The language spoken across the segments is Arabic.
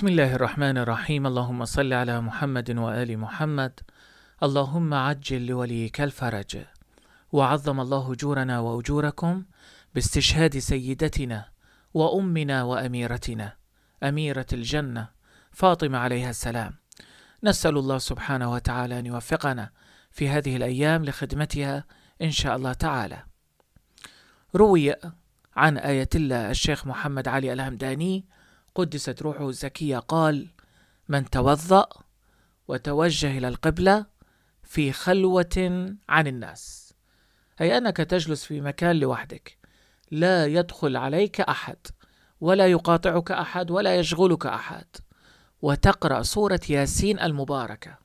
بسم الله الرحمن الرحيم اللهم صل على محمد وآل محمد اللهم عجل لوليك الفرج وعظم الله أجورنا وأجوركم باستشهاد سيدتنا وأمنا وأميرتنا أميرة الجنة فاطمة عليها السلام نسأل الله سبحانه وتعالى أن يوفقنا في هذه الأيام لخدمتها إن شاء الله تعالى روي عن آية الله الشيخ محمد علي الهمداني قدست روحه الزكية قال من توضأ وتوجه إلى القبلة في خلوة عن الناس أي أنك تجلس في مكان لوحدك لا يدخل عليك أحد ولا يقاطعك أحد ولا يشغلك أحد وتقرأ سورة ياسين المباركة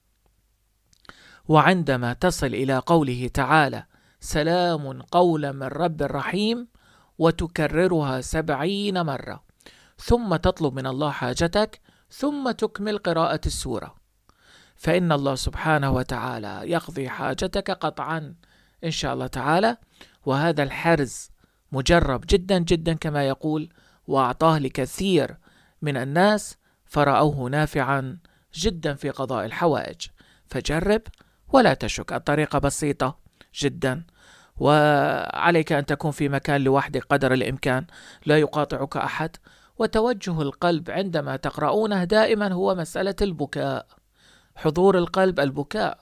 وعندما تصل إلى قوله تعالى سلام قولا من رب رحيم وتكررها سبعين مرة ثم تطلب من الله حاجتك ثم تكمل قراءة السورة فإن الله سبحانه وتعالى يقضي حاجتك قطعا إن شاء الله تعالى وهذا الحرز مجرب جدا جدا كما يقول وأعطاه لكثير من الناس فرأوه نافعا جدا في قضاء الحوائج فجرب ولا تشك الطريقة بسيطة جدا وعليك أن تكون في مكان لوحدك قدر الإمكان لا يقاطعك أحد وتوجه القلب عندما تقرؤونه دائما هو مسألة البكاء حضور القلب البكاء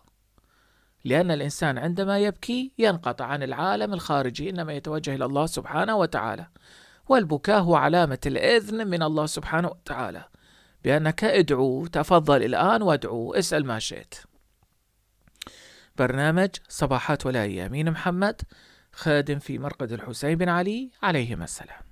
لأن الإنسان عندما يبكي ينقطع عن العالم الخارجي إنما يتوجه إلى الله سبحانه وتعالى والبكاء هو علامة الإذن من الله سبحانه وتعالى بأنك ادعو تفضل الآن وادعو اسأل ما شئت برنامج صباحات ولا أيامين محمد خادم في مرقد الحسين بن علي عليهما السلام